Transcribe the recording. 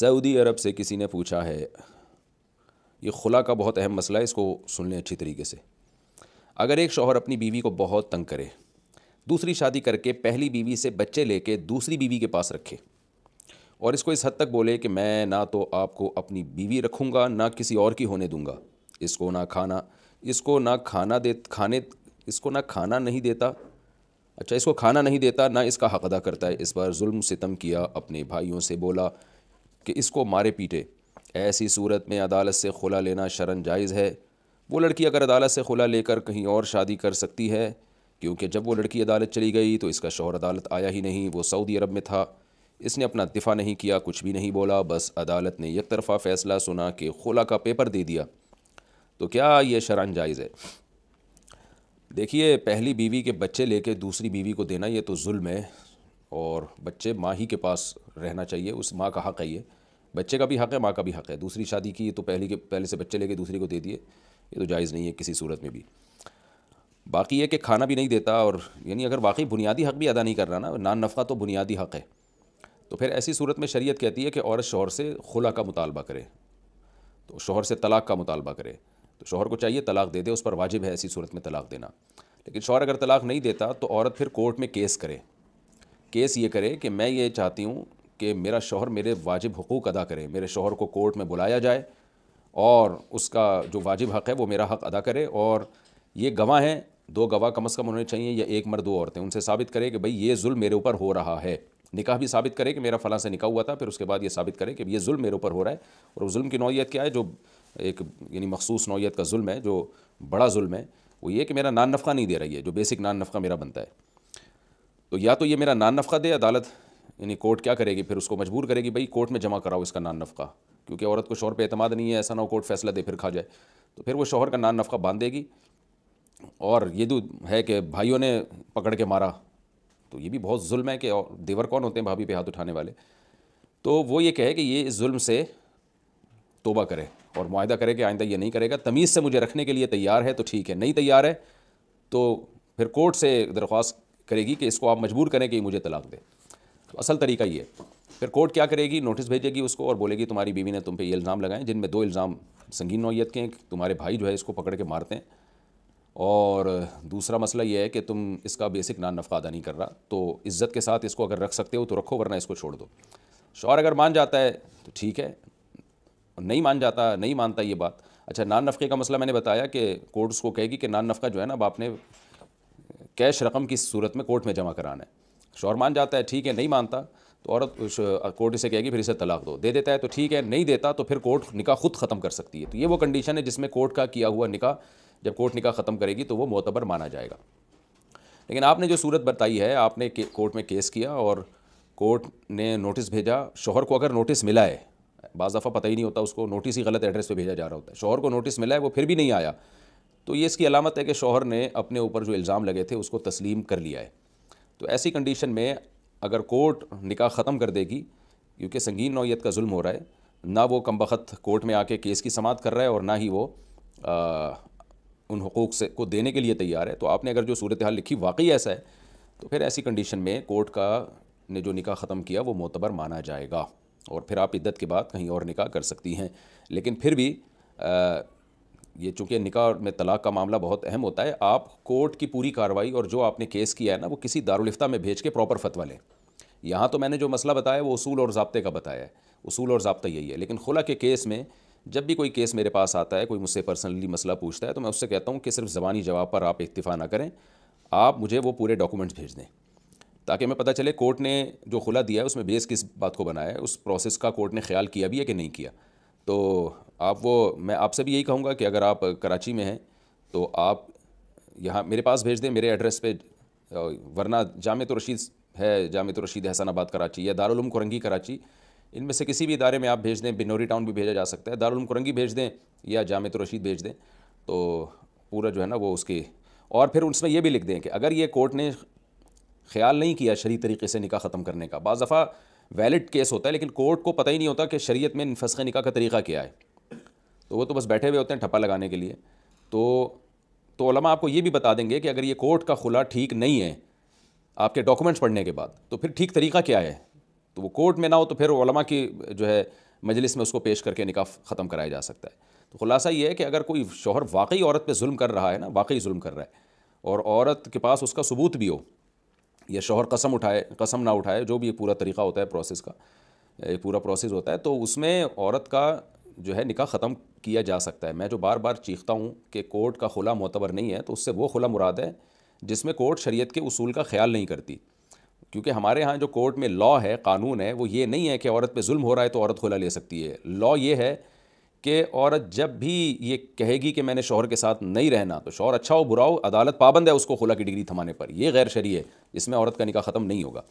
Saudi अरब से किसी ने पूछा है ये खुला का बहुत अहम मसला है इसको सुन लें अच्छी तरीके से अगर एक शौहर अपनी बीवी को बहुत तंग करे दूसरी शादी करके पहली बीवी से बच्चे लेके दूसरी बीवी के पास रखे और इसको इस हद तक बोले कि मैं ना तो आपको अपनी बीवी रखूँगा ना किसी और की होने दूँगा इसको ना खाना इसको ना खाना दे खाने इसको ना खाना नहीं देता अच्छा इसको खाना नहीं देता ना इसका हक अदा करता है इस बार जुल्म सितम किया अपने भाइयों से बोला कि इसको मारे पीटे ऐसी सूरत में अदालत से खुला लेना शरण जायज़ है वो लड़की अगर अदालत से खुला लेकर कहीं और शादी कर सकती है क्योंकि जब वो लड़की अदालत चली गई तो इसका शोहर अदालत आया ही नहीं वो सऊदी अरब में था इसने अपना दिफा नहीं किया कुछ भी नहीं बोला बस अदालत ने एक तरफ़ा फ़ैसला सुना कि खुला का पेपर दे दिया तो क्या ये शरण जायज़ है देखिए पहली बीवी के बच्चे लेके दूसरी बीवी को देना ये तो जुल्म है और बच्चे माँ ही के पास रहना चाहिए उस माँ का हक़ है ये बच्चे का भी हक़ है माँ का भी हक़ है दूसरी शादी की तो पहली के पहले से बच्चे लेके दूसरी को दे दिए ये तो जायज़ नहीं है किसी सूरत में भी बाकी ये कि खाना भी नहीं देता और यानी अगर वाकई बुनियादी हक़ भी अदा नहीं कर रहा ना नान नफ़ा तो बुनियादी हक़ है तो फिर ऐसी सूरत में शरीयत कहती है कि औरत शोहर से खुला का मुतालबा करे तो शोहर से तलाक़ का मुतालबा करे तो शोहर को चाहिए तलाक़ दे दे उस पर वाजिब है ऐसी सूरत में तलाक़ देना लेकिन शोहर अगर तलाक़ नहीं देता तो औरत फिर कोर्ट में केस करे केस ये करे कि मैं ये चाहती हूँ कि मेरा शोहर मेरे वाजिब हकूक़ अदा करे मेरे शोहर को कोर्ट में बुलाया जाए और उसका जो वाजिब हक़ है वो मेरा हक़ अदा करे और ये गवाह हैं दो गवाह कम अज़ कम होने चाहिए या एक मर्द दो औरतें उनसे साबित करे कि भाई ये जुल्म मेरे ऊपर हो रहा है निकाह भी साबित करे कि मेरा फ़लाँ से निकाह हुआ था फिर उसके बाद ये साबित करे कि ये जुल्म मेरे ऊपर हो रहा है और उस जुल्म की नौीयत क्या है जो एक यानी मखसूस नौीयत का जुल्म है जो बड़ा जुल्म है वो ये कि मेरा नान नफ़ा नहीं दे रही है जो बेसिक नान नफ़ा मेरा बनता है तो या तो ये मेरा नान नफ़ा दे अदालत यानी कोर्ट क्या करेगी फिर उसको मजबूर करेगी भाई कोर्ट में जमा कराओ इसका नान नफ़ा क्योंकि औरत को शोर पर अतमाद नहीं है ऐसा ना हो कोर्ट फैसला दे फिर खा जाए तो फिर वो शोहर का नान नफ़ा बांध देगी और ये जो तो है कि भाइयों ने पकड़ के मारा तो ये भी बहुत जुल्म है कि और देवर कौन होते हैं भाभी पे हाथ उठाने वाले तो वो ये कहे कि ये इस जुल्म से तोबा करे और माहिदा करे कि आइंदा ये नहीं करेगा तमीज़ से मुझे रखने के लिए तैयार है तो ठीक है नहीं तैयार है तो फिर कोर्ट से दरख्वास्त करेगी कि इसको आप मजबूर करें कि मुझे तलाक दें तो असल तरीका ये है फिर कोर्ट क्या करेगी नोटिस भेजेगी उसको और बोलेगी तुम्हारी बीवी ने तुम पे ये इल्ज़ाम लगाए जिनमें दो इल्ज़ाम संगीन नौीयत के हैं तुम्हारे भाई जो है इसको पकड़ के मारते हैं और दूसरा मसला यह है कि तुम इसका बेसिक नान नफका अदा नहीं कर रहा तो इज़्ज़त के साथ इसको अगर रख सकते हो तो रखो वरना इसको छोड़ दो शौर अगर मान जाता है तो ठीक है नहीं मान जाता नहीं मानता ये बात अच्छा नान नफे का मसला मैंने बताया कि कोर्ट्स को कहेगी कि नान नफका जो है ना अब आपने कैश रकम की सूरत में कोर्ट में जमा कराना है शोहर मान जाता है ठीक है नहीं मानता तो औरत कोर्ट इसे कहेगी फिर इसे तलाक दो दे देता है तो ठीक है नहीं देता तो फिर कोर्ट निकाह खुद ख़त्म कर सकती है तो ये वो कंडीशन है जिसमें कोर्ट का किया हुआ निकाह जब कोर्ट निकाह ख़त्म करेगी तो वो मोतबर माना जाएगा लेकिन आपने जो सूरत बताई है आपने कोर्ट में केस किया और कोर्ट ने नोटिस भेजा शोहर को अगर नोटिस मिला है बज़ दफ़ा पता ही नहीं होता उसको नोटिस ही गलत एड्रेस पे भेजा जा रहा होता है शोहर को नोटिस मिला है वो फिर भी नहीं आया तो ये इसकी अलामत है कि शोहर ने अपने ऊपर जो इल्ज़ाम लगे थे उसको तस्लीम कर लिया है तो ऐसी कंडीशन में अगर कोर्ट निकाह ख़त्म कर देगी क्योंकि संगीन नौीयत का जुल्म हो रहा है ना वो कम बखत कोर्ट में आके केस की समात कर रहा है और ना ही वो आ, उन हकूक़ से को देने के लिए तैयार है तो आपने अगर जो सूरत हाल लिखी वाकई ऐसा है तो फिर ऐसी कंडीशन में कोर्ट का ने जो निकाह ख़त्म किया वो मोतबर माना जाएगा और फिर आप इद्दत के बाद कहीं और निकाह कर सकती हैं लेकिन फिर भी आ, ये चूँकि निकाह में तलाक का मामला बहुत अहम होता है आप कोर्ट की पूरी कार्रवाई और जो आपने केस किया है ना वो किसी दारुलिफ्ता में भेज के प्रॉपर फतवा लें यहाँ तो मैंने जो मसला बताया वो उसूल और जबते का बताया है उसूल और जबता यही है लेकिन खुला के केस में जब भी कोई केस मेरे पास आता है कोई मुझसे पर्सनली मसला पूछता है तो मैं उससे कहता हूँ कि सिर्फ ज़बानी जवाब पर आप इतफ़ा ना करें आप मुझे वो पूरे डॉक्यूमेंट्स भेज दें ताकि हमें पता चले कोर्ट ने जो खुला दिया है उसमें बेस किस बात को बनाया है उस प्रोसेस का कोर्ट ने ख्याल किया भी है कि नहीं किया तो आप वो मैं आपसे भी यही कहूँगा कि अगर आप कराची में हैं तो आप यहाँ मेरे पास भेज दें मेरे एड्रेस पे वरना जामत रशीद है तो रशीद हसनाबाद कराची या दारुलम कुरंगी कराची इनमें से किसी भी इदारे में आप भेज दें बिनोरी टाउन भी भेजा जा सकता है दारुलम कुरंगी भेज दें या जामत रशीद भेज दें तो पूरा जो है ना वो उसकी और फिर उसमें यह भी लिख दें कि अगर ये कोर्ट ने ख्याल नहीं किया शरी तरीके से निका ख़त्म करने का बज़ दफ़ा वैलिड केस होता है लेकिन कोर्ट को पता ही नहीं होता कि शरीयत में फसख़ निका का तरीक़ा क्या है तो वो तो बस बैठे हुए होते हैं ठप्पा लगाने के लिए तो तो ओलमा आपको ये भी बता देंगे कि अगर ये कोर्ट का खुला ठीक नहीं है आपके डॉक्यूमेंट्स पढ़ने के बाद तो फिर ठीक तरीका क्या है तो वो कोर्ट में ना हो तो फिर ओलमा की जो है मजलिस में उसको पेश करके निकाह ख़त्म कराया जा सकता है तो खुलासा ये है कि अगर कोई शोहर वाकई औरत पे जुल्म कर रहा है ना वाकई जुल्म कर रहा है और औरत के पास उसका सबूत भी हो या शोहर कसम उठाए कसम ना उठाए जो भी ये पूरा तरीका होता है प्रोसेस का ये पूरा प्रोसेस होता है तो उसमें औरत का जो है निकाह ख़त्म किया जा सकता है मैं जो बार बार चीखता हूँ कि कोर्ट का खुला मोतबर नहीं है तो उससे वो खुला मुराद है जिसमें कोर्ट शरीयत के उसूल का ख्याल नहीं करती क्योंकि हमारे यहाँ जो कोर्ट में लॉ है कानून है वो ये नहीं है कि औरत पे जुल्म हो रहा है तो औरत खुला ले सकती है लॉ ये है कि औरत जब भी ये कहेगी कि मैंने शोहर के साथ नहीं रहना तो शोहर अच्छा हो बुरा हो अदालत पाबंद है उसको खुला की डिग्री थमाने पर यह गैर शरी है इसमें औरत का निकाह ख़त्म नहीं होगा